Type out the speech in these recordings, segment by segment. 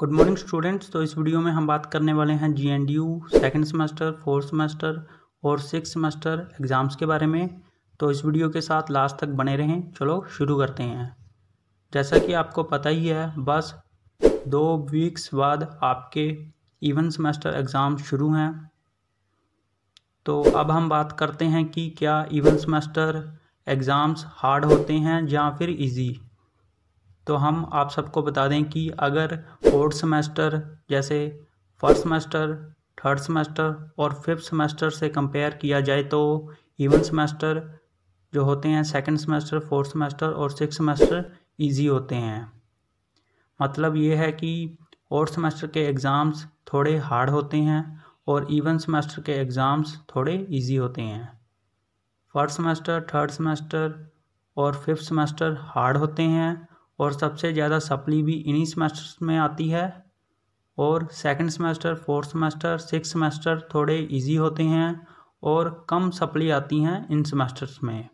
Good morning students तो इस video में हम बात करने वाले हैं G N D U second semester fourth semester और सिक्स सेमेस्टर एग्ज़ाम्स के बारे में तो इस वीडियो के साथ लास्ट तक बने रहें चलो शुरू करते हैं जैसा कि आपको पता ही है बस दो वीक्स बाद आपके इवन सेमेस्टर एग्ज़ाम शुरू हैं तो अब हम बात करते हैं कि क्या इवन सेमेस्टर एग्ज़ाम्स हार्ड होते हैं या फिर ईजी तो हम आप सबको बता दें कि अगर फोर्थ सेमेस्टर जैसे फर्स्ट सेमेस्टर थर्ड सेमेस्टर और फिफ्थ सेमेस्टर से कंपेयर किया जाए तो इवन सेमेस्टर जो होते हैं सेकंड सेमेस्टर फोर्थ सेमेस्टर और सिक्स सेमेस्टर इजी होते हैं मतलब ये है कि फोर्थ सेमेस्टर के एग्ज़ाम्स थोड़े हार्ड होते हैं और इवन सेमेस्टर के एग्ज़ाम्स थोड़े इजी होते हैं फर्स्ट सेमेस्टर थर्ड सेमेस्टर और फिफ्थ सेमेस्टर हार्ड होते हैं और सबसे ज़्यादा सप्ली भी इन्हीं सेमेस्टर्स में आती है और second semester fourth semester six semester थोड़े इजी होते हैं और कम सप्ली आती हैं इन सेमेस्टर्स में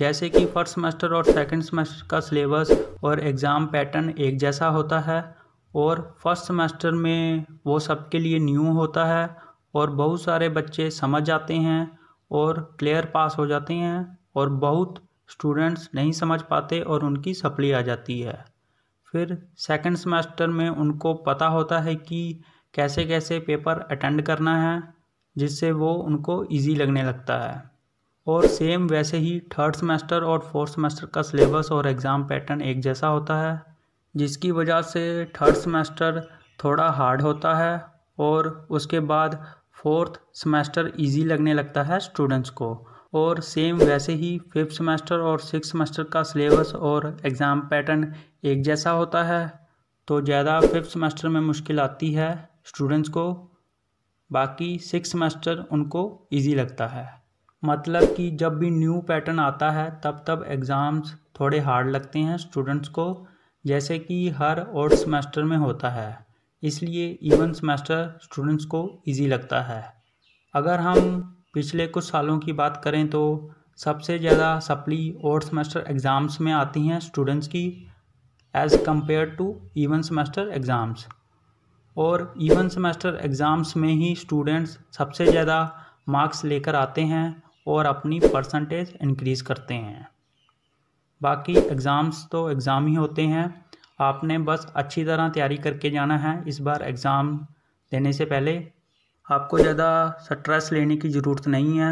जैसे कि फर्स्ट सेमेस्टर और सेकंड सेमेस्टर का सिलेबस और एग्ज़ाम पैटर्न एक जैसा होता है और फर्स्ट सेमेस्टर में वो सबके लिए न्यू होता है और बहुत सारे बच्चे समझ जाते हैं और क्लियर पास हो जाते हैं और बहुत स्टूडेंट्स नहीं समझ पाते और उनकी सप्ली आ जाती है फिर सेकंड सेमेस्टर में उनको पता होता है कि कैसे कैसे पेपर अटेंड करना है जिससे वो उनको इजी लगने लगता है और सेम वैसे ही थर्ड सेमेस्टर और फोर्थ सेमेस्टर का सिलेबस और एग्ज़ाम पैटर्न एक जैसा होता है जिसकी वजह से थर्ड सेमेस्टर थोड़ा हार्ड होता है और उसके बाद फोर्थ सेमेस्टर इजी लगने लगता है स्टूडेंट्स को और सेम वैसे ही फिफ्थ सेमेस्टर और सिक्स सेमेस्टर का सिलेबस और एग्ज़ाम पैटर्न एक जैसा होता है तो ज़्यादा फिफ्थ सेमेस्टर में मुश्किल आती है स्टूडेंट्स को बाकी सिक्स सेमेस्टर उनको इजी लगता है मतलब कि जब भी न्यू पैटर्न आता है तब तब एग्ज़ाम्स थोड़े हार्ड लगते हैं स्टूडेंट्स को जैसे कि हर और सेमेस्टर में होता है इसलिए इवन सेमेस्टर स्टूडेंट्स को इजी लगता है अगर हम पिछले कुछ सालों की बात करें तो सबसे ज़्यादा सप्ली और सेमेस्टर एग्ज़ाम्स में आती हैं स्टूडेंट्स की as compare to even semester exams और इवन सेमेस्टर एग्ज़ाम्स में ही स्टूडेंट्स सबसे ज़्यादा मार्क्स लेकर आते हैं और अपनी परसेंटेज इंक्रीज़ करते हैं बाकी एग्ज़ाम्स तो एग्ज़ाम ही होते हैं आपने बस अच्छी तरह तैयारी करके जाना है इस बार एग्ज़ाम देने से पहले आपको ज़्यादा स्ट्रेस लेने की ज़रूरत नहीं है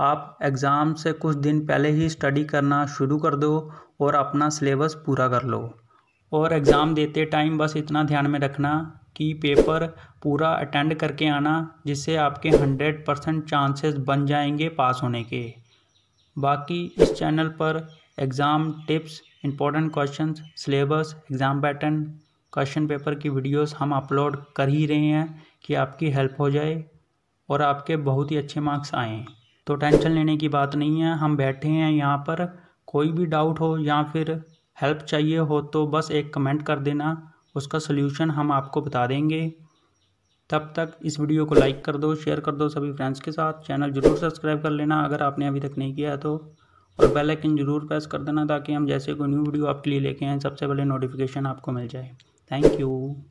आप एग्ज़ाम से कुछ दिन पहले ही स्टडी करना शुरू कर दो और अपना सिलेबस पूरा कर लो और एग्ज़ाम देते टाइम बस इतना ध्यान में रखना कि पेपर पूरा अटेंड करके आना जिससे आपके हंड्रेड परसेंट चांसेस बन जाएंगे पास होने के बाकी इस चैनल पर exam tips important questions syllabus exam pattern question paper की वीडियोस हम अपलोड कर ही रहे हैं कि आपकी हेल्प हो जाए और आपके बहुत ही अच्छे मार्क्स आएँ तो टेंशन लेने की बात नहीं है हम बैठे हैं यहाँ पर कोई भी डाउट हो या फिर हेल्प चाहिए हो तो बस एक कमेंट कर देना उसका सोल्यूशन हम आपको बता देंगे तब तक इस वीडियो को लाइक कर दो शेयर कर दो सभी फ्रेंड्स के साथ चैनल ज़रूर सब्सक्राइब कर लेना अगर आपने अभी तक नहीं किया तो और बेल आइकन ज़रूर प्रेस कर देना ताकि हम जैसे कोई न्यू वीडियो आपके लिए लेके आए सबसे पहले नोटिफिकेशन आपको मिल जाए Thank you.